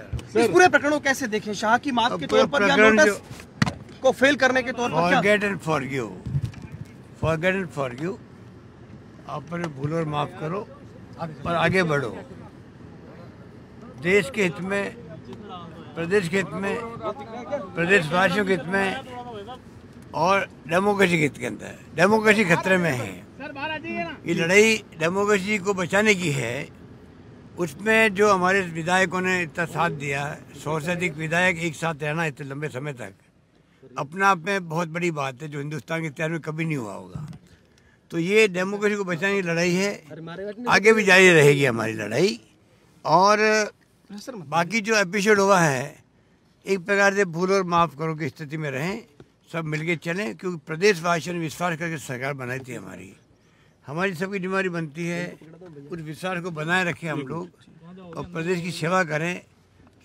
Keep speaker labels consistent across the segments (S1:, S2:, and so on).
S1: इस पूरे प्रकरण को कैसे देखें शाह की मात के तौर पर या नोटिस को फेल करने के तौर पर forget and forgive forget and forgive पर भूल और माफ करो पर आगे बढ़ो देश के हित में प्रदेश के हित में प्रदेशवासियों के हित में और डेमोक्रेसी के हित के अंदर डेमोक्रेसी खतरे में है ये लड़ाई डेमोक्रेसी को बचाने की है उसमें जो हमारे विधायकों ने इतना साथ दिया सौ से अधिक विधायक एक साथ रहना इतने लंबे समय तक अपना आप में बहुत बड़ी बात है जो हिंदुस्तान के इतिहास में कभी नहीं हुआ होगा तो ये डेमोक्रेसी को बचाने की लड़ाई है आगे भी जारी रहेगी हमारी लड़ाई और बाकी जो एपिसोड हुआ है एक प्रकार से भूल और माफ़ करो की स्थिति में रहें सब मिलके चलें क्योंकि प्रदेशवासियों ने विश्वास करके सरकार बनाई थी हमारी हमारी सबकी जिम्मेवारी बनती है उस विश्वास को बनाए रखें हम लोग और प्रदेश की सेवा करें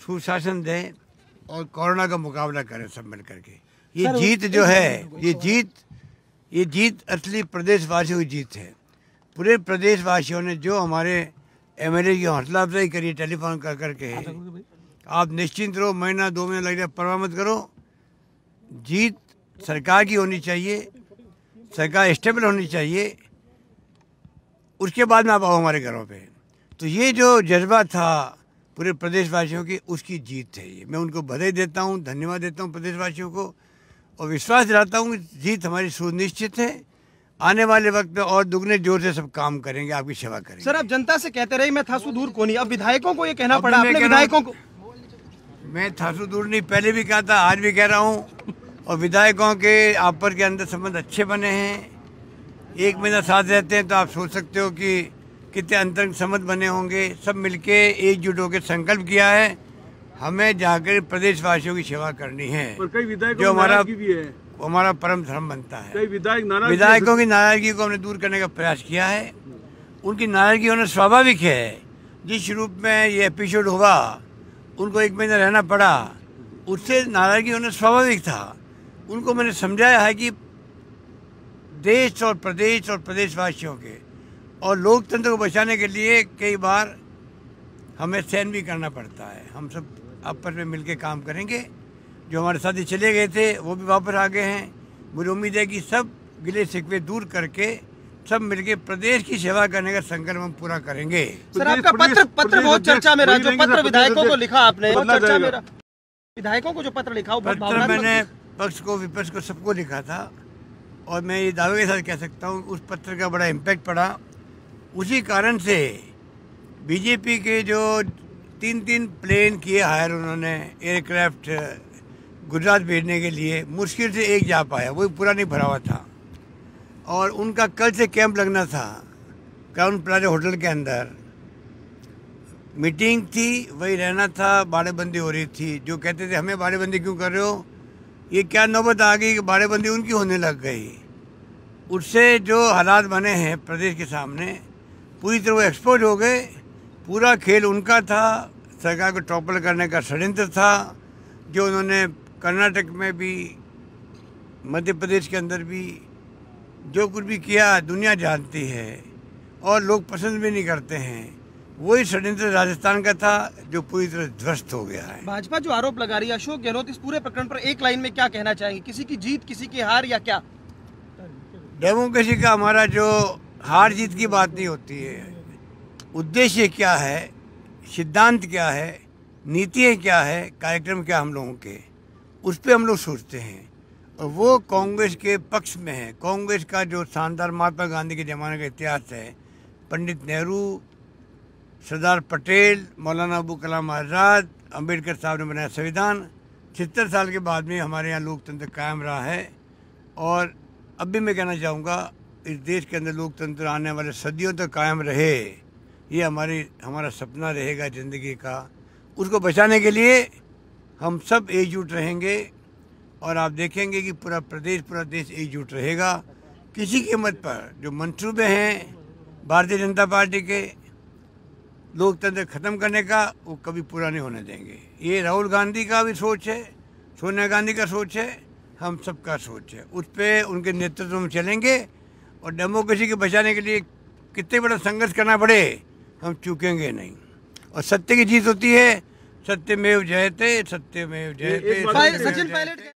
S1: सुशासन दें और कोरोना का मुकाबला करें सब मिल करके
S2: ये जीत जो है ये जीत
S1: ये जीत असली प्रदेशवासियों की जीत है पूरे प्रदेशवासियों ने जो हमारे एम एल ए की हौसला अफजाई करी टेलीफोन कर करके अच्छा, आप निश्चिंत रहो महीना दो महीना लग जाए परवाह मत करो जीत सरकार की होनी चाहिए सरकार स्टेबल होनी चाहिए उसके बाद में आप आओ हमारे घरों पे तो ये जो जज्बा था पूरे प्रदेशवासियों की उसकी जीत है ये मैं उनको बधाई देता हूँ धन्यवाद देता हूँ प्रदेशवासियों को और विश्वास दिलाता हूँ कि जीत हमारी सुनिश्चित है आने वाले वक्त में और दुगने जोर से सब काम करेंगे आपकी सेवा करेंगे सर आप जनता से कहते रहे मैं थासू दूर को नहीं अब विधायकों को ये कहना पड़ा आपने विधायकों को मैं थासू दूर नहीं पहले भी कहा था आज भी कह रहा हूँ और विधायकों के आप पर के अंदर संबंध अच्छे बने हैं एक महीना साथ रहते हैं तो आप सोच सकते हो कि कितने अंतरंग संबंध बने होंगे सब मिलके एकजुट होकर संकल्प किया है हमें जाकर प्रदेशवासियों की सेवा करनी है पर कई विधायक जो हमारा भी है हमारा परम धर्म बनता है कई विधायक नाराज विधायकों की नाराजगी को हमने दूर करने का प्रयास किया है उनकी नाराजगी होना स्वाभाविक है जिस रूप में ये एपिसोड हुआ उनको एक महीना रहना पड़ा उससे नाराजगी होना स्वाभाविक था उनको मैंने समझाया है कि देश और प्रदेश और प्रदेशवासियों के और लोकतंत्र को बचाने के लिए कई बार हमें सहन भी करना पड़ता है हम सब आपस में मिलकर काम करेंगे जो हमारे साथी चले गए थे वो भी वापस आ गए हैं मुझे उम्मीद है कि सब गिले शिकवे दूर करके सब मिलके प्रदेश की सेवा करने का संकल्प हम पूरा करेंगे सर आपका पत्र पत्र बहुत चर्चा में रहा जो पत्र विधायकों को लिखा आपने विधायकों को जो पत्र लिखा पत्र मैंने पक्ष को विपक्ष को सबको लिखा था और मैं ये दावे के साथ कह सकता हूँ उस पत्र का बड़ा इम्पैक्ट पड़ा उसी कारण से बीजेपी के जो तीन तीन प्लेन किए हायर उन्होंने एयरक्राफ्ट गुजरात भेजने के लिए मुश्किल से एक जा पाया वो पूरा नहीं भरा हुआ था और उनका कल से कैंप लगना था क्राउन प्लाजा होटल के अंदर मीटिंग थी वही रहना था बाड़ेबंदी हो रही थी जो कहते थे हमें बाड़ेबंदी क्यों कर रहे हो ये क्या नौबत आ गई कि बाड़ेबंदी उनकी होने लग गई उससे जो हालात बने हैं प्रदेश के सामने पूरी तरह वो एक्सपोज हो गए पूरा खेल उनका था सरकार को टॉपल करने का षडयंत्र था जो उन्होंने कर्नाटक में भी मध्य प्रदेश के अंदर भी जो कुछ भी किया दुनिया जानती है और लोग पसंद भी नहीं करते हैं वही षडयंत्र राजस्थान का था जो पूरी तरह ध्वस्त हो गया है भाजपा जो आरोप लगा रही है अशोक गहलोत इस पूरे प्रकरण पर एक लाइन में क्या कहना चाहेंगे किसी की जीत किसी की हार या क्या डेमोक्रेसी का हमारा जो हार जीत की बात नहीं होती है उद्देश्य क्या है सिद्धांत क्या है नीतियाँ क्या है कार्यक्रम क्या हम लोगों के उस पर हम लोग सोचते हैं और वो कांग्रेस के पक्ष में है कांग्रेस का जो शानदार महात्मा गांधी के ज़माने का इतिहास है पंडित नेहरू सरदार पटेल मौलाना अबू कलाम आज़ाद अम्बेडकर साहब ने बनाया संविधान छिहत्तर साल के बाद में हमारे यहाँ लोकतंत्र कायम रहा है और अब भी मैं कहना चाहूँगा इस देश के अंदर लोकतंत्र आने वाले सदियों तक तो कायम रहे ये हमारी हमारा सपना रहेगा ज़िंदगी का उसको बचाने के लिए हम सब एकजुट रहेंगे और आप देखेंगे कि पूरा प्रदेश पूरा देश एकजुट रहेगा किसी कीमत पर जो मंसूबे हैं भारतीय जनता पार्टी के लोकतंत्र खत्म करने का वो कभी पूरा नहीं होने देंगे ये राहुल गांधी का भी सोच है सोनिया गांधी का सोच है हम सबका सोच है उस पर उनके नेतृत्व में चलेंगे और डेमोक्रेसी को बचाने के लिए कितने बड़ा संघर्ष करना पड़े हम चूकेंगे नहीं और सत्य की जीत होती है सत्यमेव जयते सत्यमेव जयते सचिन पायलट